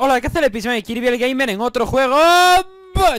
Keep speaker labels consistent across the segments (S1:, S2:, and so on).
S1: Hola, ¿qué hace el episodio de Kirby el Gamer en otro juego?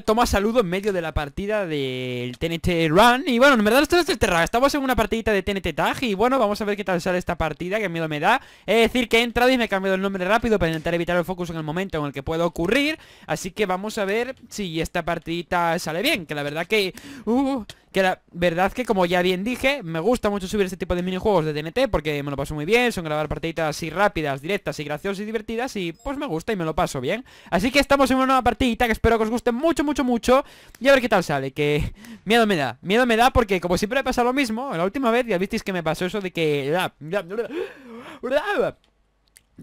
S1: Toma saludo en medio de la partida del TNT Run Y bueno, en verdad esto es el Estamos en una partidita de TNT Tag Y bueno, vamos a ver qué tal sale esta partida Que miedo me da Es decir, que he entrado y me he cambiado el nombre rápido Para intentar evitar el focus en el momento en el que pueda ocurrir Así que vamos a ver si esta partidita sale bien Que la verdad que... Uh, que la verdad que, como ya bien dije, me gusta mucho subir este tipo de minijuegos de TNT porque me lo paso muy bien, son grabar partiditas así rápidas, directas y graciosas y divertidas y pues me gusta y me lo paso bien. Así que estamos en una nueva partidita que espero que os guste mucho, mucho, mucho y a ver qué tal sale, que miedo me da, miedo me da porque como siempre me pasa lo mismo, la última vez ya visteis que me pasó eso de que...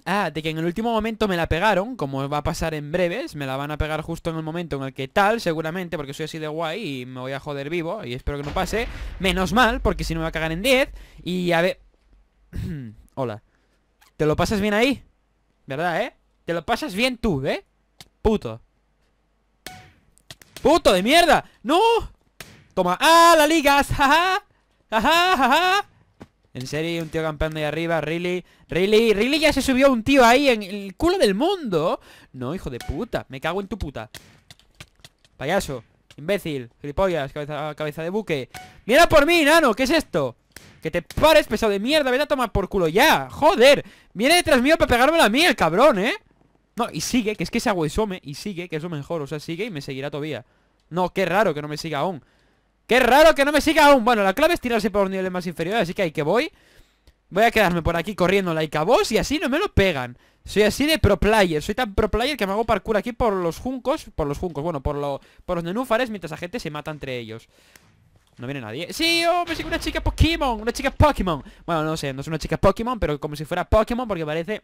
S1: Ah, de que en el último momento me la pegaron, como va a pasar en breves, me la van a pegar justo en el momento en el que tal, seguramente, porque soy así de guay y me voy a joder vivo, y espero que no pase. Menos mal, porque si no me va a cagar en 10, y a ver... Hola. ¿Te lo pasas bien ahí? ¿Verdad, eh? Te lo pasas bien tú, ¿eh? Puto. ¡Puto de mierda! ¡No! Toma. ¡Ah, la ligas! ¡Ja, ja! ¡Ja, ja, ja! ja ja ja en serio, un tío campeando ahí arriba, Riley. Riley, Riley ya se subió un tío ahí en el culo del mundo. No, hijo de puta. Me cago en tu puta. Payaso. Imbécil. Gripollas, Cabeza, de buque. ¡Mira por mí, nano! ¿Qué es esto? Que te pares, pesado de mierda. ven a tomar por culo ya. Joder. Viene detrás mío para pegarme la mí, el cabrón, ¿eh? No, y sigue, que es que se aguesome Y sigue, que es lo mejor. O sea, sigue y me seguirá todavía. No, qué raro que no me siga aún. Qué raro que no me siga aún Bueno, la clave es tirarse por los niveles más inferiores Así que ahí que voy Voy a quedarme por aquí corriendo like a vos Y así no me lo pegan Soy así de pro player Soy tan pro player que me hago parkour aquí por los juncos Por los juncos, bueno, por, por los nenúfares Mientras la gente se mata entre ellos no viene nadie. ¡Sí! ¡Oh! ¡Me sigue una chica Pokémon! ¡Una chica Pokémon! Bueno, no sé, no es una chica Pokémon, pero como si fuera Pokémon porque parece...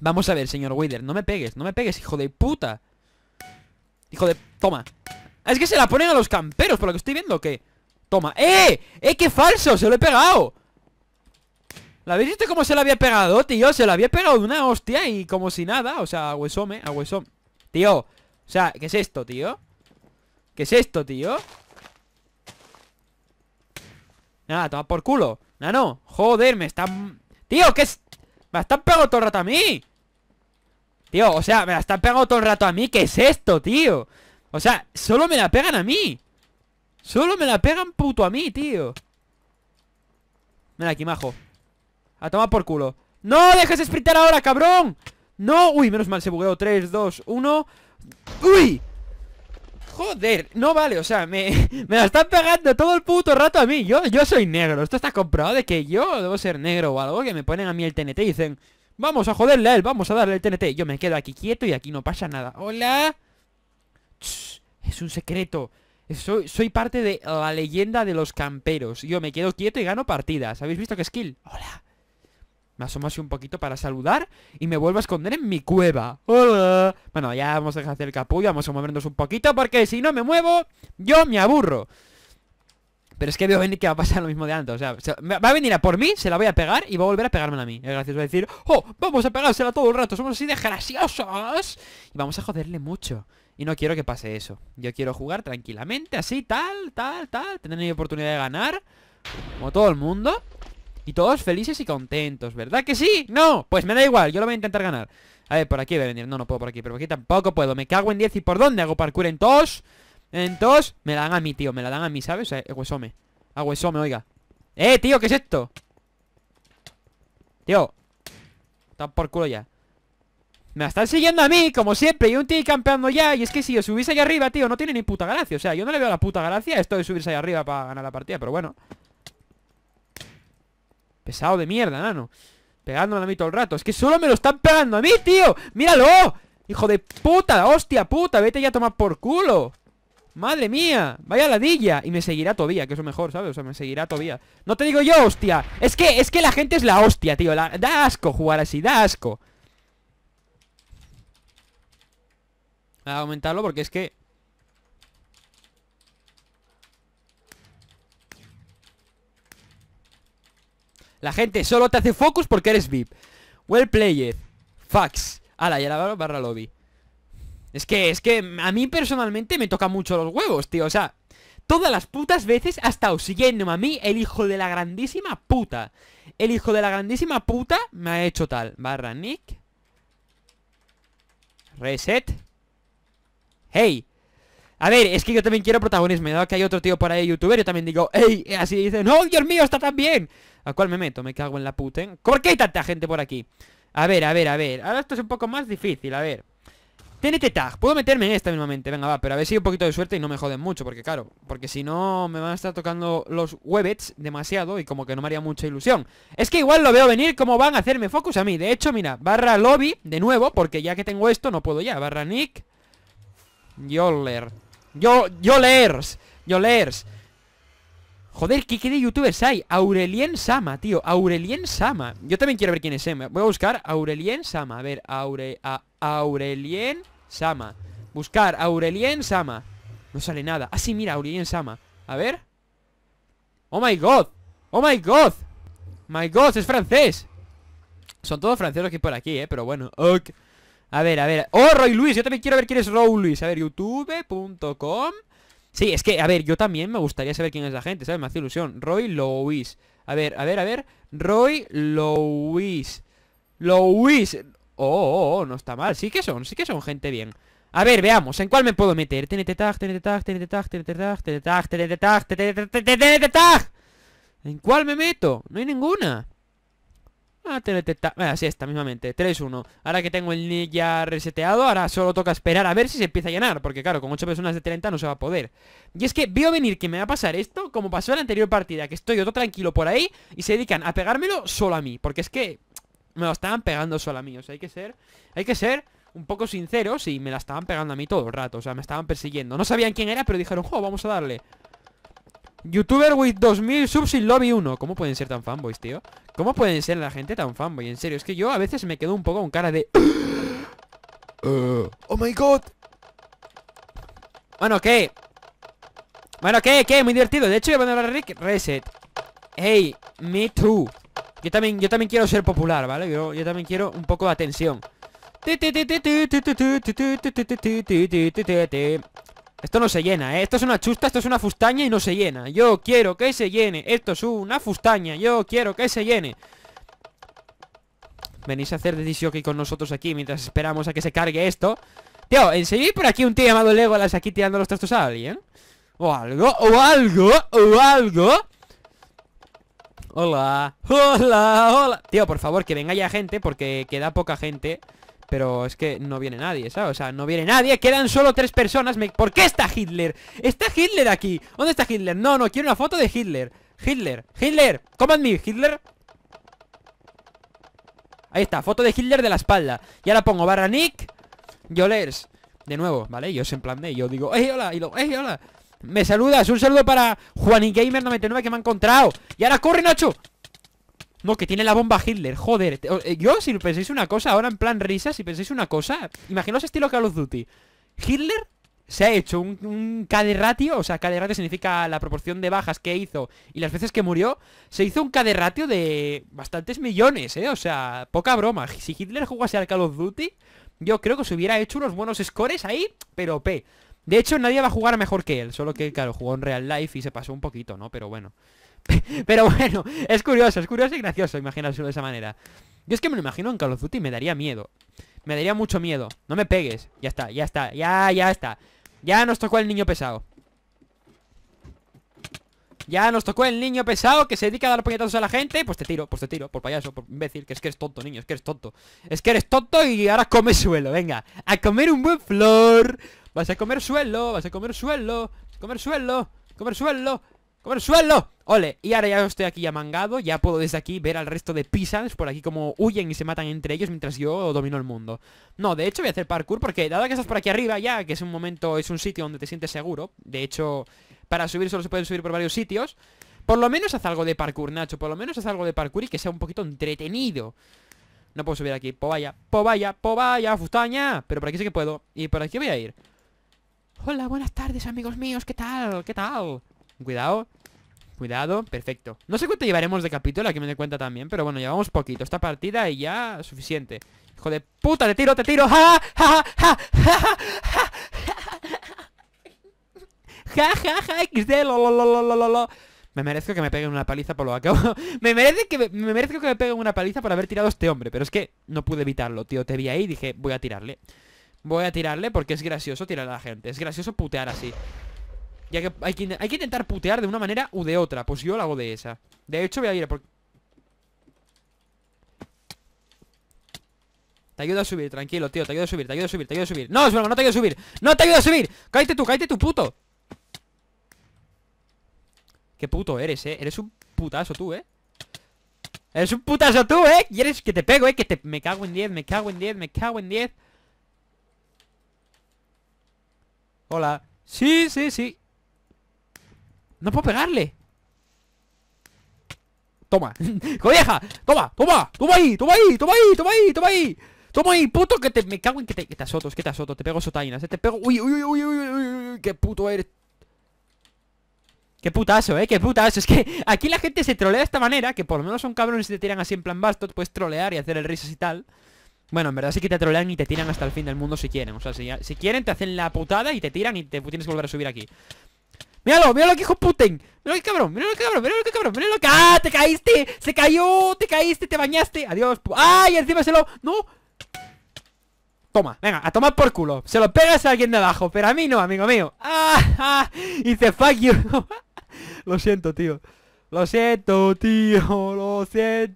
S1: Vamos a ver, señor Wither. No me pegues, no me pegues, hijo de puta. Hijo de... Toma. Es que se la ponen a los camperos, por lo que estoy viendo, que... Toma. ¡Eh! ¡Eh, qué falso! ¡Se lo he pegado! ¿La habéis visto cómo se la había pegado, tío? Se la había pegado de una hostia y como si nada. O sea, a huesome, a huesome. Tío, o sea, ¿qué es esto, tío? ¿Qué es esto, tío? Nada, toma por culo. Nada, no. Joder, me están... Tío, ¿qué es...? Me la están pegando todo el rato a mí. Tío, o sea, me la están pegando todo el rato a mí. ¿Qué es esto, tío? O sea, solo me la pegan a mí Solo me la pegan puto a mí, tío Mira aquí, majo A tomar por culo ¡No! ¡Dejes de sprintar ahora, cabrón! ¡No! ¡Uy! Menos mal, se bugueó 3, 2, 1 ¡Uy! Joder, no vale, o sea, me, me, la están pegando todo el puto rato a mí yo, yo soy negro, esto está comprobado de que yo debo ser negro o algo Que me ponen a mí el TNT y dicen Vamos a joderle a él, vamos a darle el TNT Yo me quedo aquí quieto y aquí no pasa nada ¡Hola! Es un secreto. Soy, parte de la leyenda de los camperos. Yo me quedo quieto y gano partidas. ¿Habéis visto qué skill? Hola. Me asomo así un poquito para saludar y me vuelvo a esconder en mi cueva. Hola. Bueno, ya vamos a dejar hacer el capullo, vamos a movernos un poquito porque si no me muevo, yo me aburro. Pero es que veo venir que va a pasar lo mismo de antes. O sea, va a venir a por mí, se la voy a pegar y va a volver a pegármela a mí. Gracias gracioso va a decir, oh, vamos a pegársela todo el rato, somos así de graciosos. Y vamos a joderle mucho. Y no quiero que pase eso Yo quiero jugar tranquilamente, así, tal, tal, tal Tener mi oportunidad de ganar Como todo el mundo Y todos felices y contentos, ¿verdad que sí? ¡No! Pues me da igual, yo lo voy a intentar ganar A ver, por aquí voy a venir, no, no puedo por aquí Pero aquí tampoco puedo, me cago en 10 ¿Y por dónde hago parkour en tos? En tos, me la dan a mí, tío, me la dan a mí, ¿sabes? A eh, huesome, a me oiga ¡Eh, tío, qué es esto! Tío Está por culo ya me están siguiendo a mí, como siempre, y un tío campeando ya Y es que si yo subís ahí arriba, tío, no tiene ni puta gracia O sea, yo no le veo la puta gracia a esto de subirse ahí arriba para ganar la partida Pero bueno Pesado de mierda, nano Pegándome a mí todo el rato Es que solo me lo están pegando a mí, tío ¡Míralo! ¡Hijo de puta! ¡Hostia puta! ¡Vete ya a tomar por culo! ¡Madre mía! ¡Vaya ladilla! Y me seguirá todavía, que eso mejor, ¿sabes? O sea, me seguirá todavía No te digo yo, hostia Es que, es que la gente es la hostia, tío Da asco jugar así, da asco A aumentarlo porque es que... La gente solo te hace focus porque eres VIP. Well played. Fax. Ala, ya la barra lobby. Es que, es que a mí personalmente me toca mucho los huevos, tío. O sea, todas las putas veces ha estado siguiéndome a mí el hijo de la grandísima puta. El hijo de la grandísima puta me ha hecho tal. Barra nick. Reset hey. A ver, es que yo también quiero protagonismo. dado que hay otro tío por ahí, youtuber, yo también digo, hey, así dice, no, Dios mío, está tan bien. ¿A cuál me meto? Me cago en la puta, ¿eh? ¿Por qué hay tanta gente por aquí? A ver, a ver, a ver. Ahora esto es un poco más difícil, a ver. TNT Tag, puedo meterme en esta mismamente, venga va, pero a ver si hay un poquito de suerte y no me joden mucho, porque claro, porque si no me van a estar tocando los webets demasiado y como que no me haría mucha ilusión. Es que igual lo veo venir como van a hacerme focus a mí, de hecho, mira, barra lobby de nuevo, porque ya que tengo esto no puedo ya, barra nick, Yoler. Yo, Yolers. Yolers. Joder, ¿qué, ¿qué, de youtubers hay? Aurelien Sama, tío. Aurelien Sama. Yo también quiero ver quién es Emma. Eh. Voy a buscar Aurelien Sama. A ver, Aure, a, Aurelien Sama. Buscar Aurelien Sama. No sale nada. Ah, sí, mira, Aurelien Sama. A ver. Oh my god. Oh my god. My god, es francés. Son todos franceses hay por aquí, eh, pero bueno. ok a ver, a ver. ¡Oh, Roy Luis! Yo también quiero ver quién es Roy Luis. A ver, youtube.com. Sí, es que, a ver, yo también me gustaría saber quién es la gente, ¿sabes? Me hace ilusión. Roy Luis. A ver, a ver, a ver. Roy Luis. Luis. Oh, oh, oh, oh no está mal. Sí que son, sí que son gente bien. A ver, veamos, ¿en cuál me puedo meter? TNT tag, TNT tag, TNT tag, TNT tag, TNT tag, TNT tag, TNT tag. ¿En cuál me meto? No hay ninguna. Ah, eh, así está, mismamente. 3-1. Ahora que tengo el nick ya reseteado, ahora solo toca esperar a ver si se empieza a llenar. Porque claro, con 8 personas de 30 no se va a poder. Y es que veo venir que me va a pasar esto, como pasó en la anterior partida, que estoy otro tranquilo por ahí y se dedican a pegármelo solo a mí. Porque es que me lo estaban pegando solo a mí. O sea, hay que ser... Hay que ser un poco sinceros y me la estaban pegando a mí todo el rato. O sea, me estaban persiguiendo. No sabían quién era, pero dijeron, jo, vamos a darle. Youtuber with 2000 subs y lobby 1 ¿Cómo pueden ser tan fanboys, tío? ¿Cómo pueden ser la gente tan fanboy? En serio, es que yo a veces me quedo un poco con cara de... ¡Oh, my God! Bueno, ¿qué? Bueno, ¿qué? ¿Qué? Muy divertido De hecho, voy a poner a Rick Reset Hey, me too Yo también, yo también quiero ser popular, ¿vale? Yo, yo también quiero un poco de atención esto no se llena, ¿eh? Esto es una chusta, esto es una fustaña y no se llena Yo quiero que se llene Esto es una fustaña, yo quiero que se llene Venís a hacer decisión aquí con nosotros aquí Mientras esperamos a que se cargue esto Tío, enseguida por aquí un tío llamado Legolas Aquí tirando los trastos a alguien O algo, o algo, o algo Hola, hola, hola Tío, por favor, que venga ya gente Porque queda poca gente pero es que no viene nadie, ¿sabes? O sea, no viene nadie, quedan solo tres personas ¿Por qué está Hitler? ¿Está Hitler aquí? ¿Dónde está Hitler? No, no, quiero una foto de Hitler Hitler, Hitler, come Hitler Ahí está, foto de Hitler de la espalda Y ahora pongo barra Nick Yolers De nuevo, ¿vale? Yo se en plan de, yo digo, ¡eh, hola! Y ¡eh, hola! Me saludas, un saludo para Juanigamer99 que me ha encontrado Y ahora corre, Nacho no, que tiene la bomba Hitler, joder eh, Yo si pensáis una cosa, ahora en plan risa Si pensáis una cosa, imaginaos estilo Call of Duty Hitler se ha hecho un, K ratio, o sea, k ratio significa la proporción de bajas que hizo y las veces que murió, se hizo un de ratio de bastantes millones, ¿eh? O sea, poca broma. Si Hitler jugase al Call of Duty, yo creo que se hubiera hecho unos buenos scores ahí, pero P. De hecho, nadie va a jugar mejor que él, solo que, claro, jugó en Real Life y se pasó un poquito, ¿no? Pero bueno. Pero bueno, es curioso, es curioso y gracioso imaginárselo de esa manera. Yo es que me lo imagino en Call of y me daría miedo. Me daría mucho miedo. No me pegues. Ya está, ya está, ya, ya está. Ya nos tocó el niño pesado. Ya nos tocó el niño pesado que se dedica a dar puñetazos a la gente. Pues te tiro, pues te tiro, por payaso, por imbécil. Que es que eres tonto, niño, es que eres tonto. Es que eres tonto y ahora come suelo, venga. A comer un buen flor. Vas a comer suelo, vas a comer suelo. Comer suelo, comer suelo. ¡Como el suelo! Ole, y ahora ya estoy aquí amangado Ya puedo desde aquí ver al resto de pisans Por aquí como huyen y se matan entre ellos Mientras yo domino el mundo No, de hecho voy a hacer parkour porque dado que estás por aquí arriba ya Que es un momento, es un sitio donde te sientes seguro De hecho, para subir solo se puede subir por varios sitios Por lo menos haz algo de parkour, Nacho Por lo menos haz algo de parkour y que sea un poquito entretenido No puedo subir aquí, po vaya, po fustaña Pero por aquí sí que puedo Y por aquí voy a ir Hola, buenas tardes amigos míos, ¿qué tal? ¿Qué tal? Cuidado Cuidado, perfecto No sé cuánto llevaremos de capítulo, aquí me doy cuenta también Pero bueno, llevamos poquito esta partida y ya suficiente Hijo de puta, te tiro, te tiro Ja, ja, ja, ja, ja, ja, ja, ja, ja lo, ja, ja Me merezco que me peguen una paliza por lo acabo me, que me, me merezco que me peguen una paliza por haber tirado a este hombre Pero es que no pude evitarlo, tío Te vi ahí y dije, voy a tirarle Voy a tirarle porque es gracioso tirar a la gente Es gracioso putear así ya hay que, hay que, intentar putear de una manera u de otra Pues yo lo hago de esa De hecho voy a ir a por... Te ayudo a subir, tranquilo, tío Te ayudo a subir, te ayudo a subir, te ayudo a subir No, es no te ayudo a subir ¡No te ayudo a subir! ¡Cállate tú, cállate tú, puto! Qué puto eres, eh Eres un putazo tú, eh Eres un putazo tú, eh eres que te pego, eh Que te... Me cago en 10, me cago en 10, me cago en 10 Hola Sí, sí, sí no puedo pegarle Toma, ¡Coleja! Toma, toma, toma ahí, toma ahí, toma ahí, toma ahí, toma ahí Toma ahí, puto, que te... Me cago en que te... Que te asotos, que te asoto Te pego sotainas, eh, te pego... Uy, uy, uy, uy, uy, uy, qué puto eres Qué putazo, eh, qué putazo Es que aquí la gente se trolea de esta manera Que por lo menos son cabrones y te tiran así en plan basto Puedes trolear y hacer el risas y tal bueno, en verdad sí que te trolean y te tiran hasta el fin del mundo si quieren. O sea, si, si quieren te hacen la putada y te tiran y te tienes que volver a subir aquí. Míralo, míralo que hijo puten. Míralo el cabrón, míralo el cabrón, míralo el cabrón, míralo que. ¡Ah! ¡Te caíste! ¡Se cayó! ¡Te caíste! ¡Te bañaste! ¡Adiós! ¡Ay! Encima se lo. ¡No! Toma, venga, a tomar por culo. Se lo pegas a alguien de abajo, pero a mí no, amigo mío. ¡Ah! ah y fuck you. lo siento, tío. Lo siento, tío. Ja,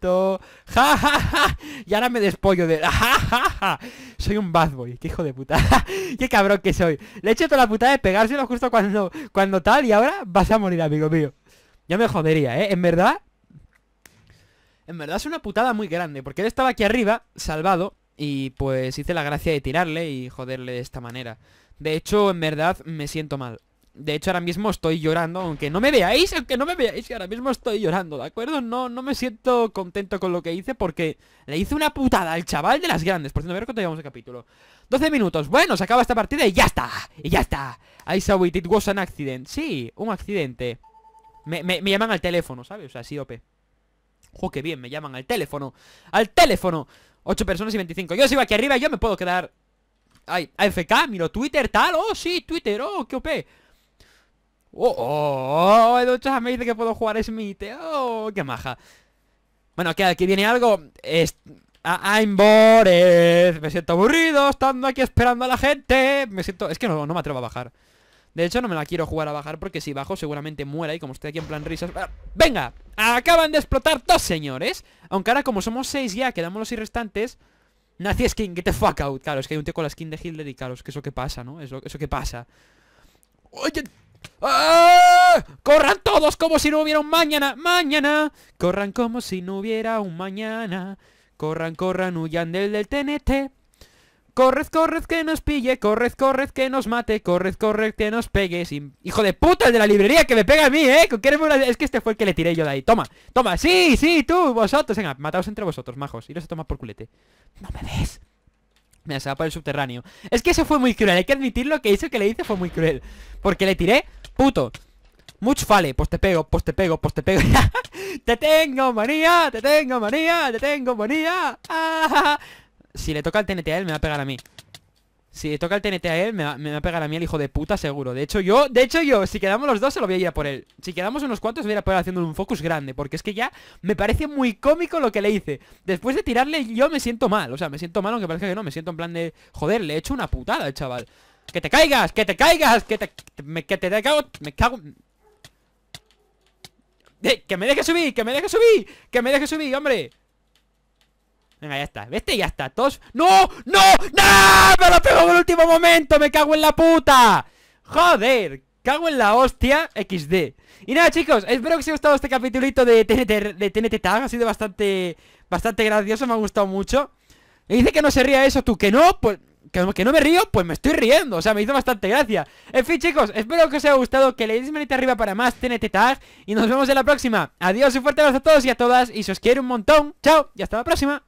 S1: ja, ja. Y ahora me despollo de... Ja, Soy un bad boy, qué hijo de puta. qué cabrón que soy. Le he hecho toda la putada de pegárselo justo cuando, cuando tal y ahora vas a morir, amigo mío. Ya me jodería, ¿eh? En verdad... En verdad es una putada muy grande, porque él estaba aquí arriba, salvado, y pues hice la gracia de tirarle y joderle de esta manera. De hecho, en verdad me siento mal. De hecho, ahora mismo estoy llorando, aunque no me veáis, aunque no me veáis, Que ahora mismo estoy llorando, ¿de acuerdo? No, no me siento contento con lo que hice porque le hice una putada al chaval de las grandes. Por cierto, a ver cuánto llevamos de capítulo. 12 minutos. Bueno, se acaba esta partida y ya está. Y ya está. I saw it. It was an accident. Sí, un accidente. Me, me, llaman al teléfono, ¿sabes? O sea, sí, OP. ¡Jo, qué bien! Me llaman al teléfono. ¡Al teléfono! 8 personas y 25. Yo sigo aquí arriba y yo me puedo quedar... Ay, AFK, miro Twitter, tal. Oh, sí, Twitter. Oh, qué OP. ¡Oh! oh, oh me dice que puedo jugar Smith. ¡Oh! ¡Qué maja! Bueno, que aquí viene algo. Es... I'm bored. Me siento aburrido estando aquí esperando a la gente. Me siento... Es que no, me atrevo a bajar. De hecho, no me la quiero jugar a bajar porque si bajo seguramente muera y como estoy aquí en plan risas... Ah, ¡Venga! Acaban de explotar dos señores. Aunque ahora como somos seis ya, quedamos los restantes Nazi skin, get the fuck out. Claro, es que hay un tío con la skin de Hitler y claro, es que eso que pasa, ¿no? Eso, eso que pasa. Oye, ¡Ah! ¡Corran todos como si no hubiera un mañana! ¡Mañana! Corran como si no hubiera un mañana. Corran, corran, huyan del del TNT. Corred, corred que nos pille, corred, corred que nos mate, corred, corred que nos pegue ¡Hijo de puta, el de la librería que me pega a mí, eh! Una... Es que este fue el que le tiré yo de ahí Toma, toma, sí, sí, tú, vosotros Venga, mataos entre vosotros, majos, iros a tomar por culete No me ves Mira, se va para el subterráneo Es que eso fue muy cruel, hay que admitirlo Que hizo, que le hice fue muy cruel Porque le tiré puto. Much fale, pues te pego, pues te pego, pues te pego. te tengo manía, te tengo manía, te tengo manía. si le toca el TNT a él, me va a pegar a mí. Si le toca el TNT a él, me va, a pegar a mí el hijo de puta, seguro. De hecho, yo, de hecho, yo, si quedamos los dos, se lo voy a ir a por él. Si quedamos unos cuantos, voy a ir a por él haciendo un focus grande. Porque es que ya me parece muy cómico lo que le hice. Después de tirarle, yo me siento mal. O sea, me siento mal, aunque parezca que no. Me siento en plan de, joder, le he hecho una putada al chaval. ¡Que te caigas! ¡Que te caigas! ¡Que te... ¡Que te cago! ¡Me cago! ¡Eh! ¡Que me deje subir! ¡Que me deje subir! ¡Que me deje subir, hombre! Venga, ya está. Vete, ya está. Todos... ¡No! ¡No! ¡No! ¡Me lo pego en el último momento! ¡Me cago en la puta! ¡Joder! ¡Cago en la hostia! XD. Y nada, chicos. Espero que os haya gustado este capítulito de TNT, Tag. Ha sido bastante... Bastante gracioso. Me ha gustado mucho. dice que no se ría eso. ¿Tú que no? Pues que, no me río, pues me estoy riendo O sea, me hizo bastante gracia En fin, chicos, espero que os haya gustado Que le deis manita arriba para más CNT Tag Y nos vemos en la próxima Adiós, un fuerte abrazo a todos y a todas Y si os quiero un montón, chao y hasta la próxima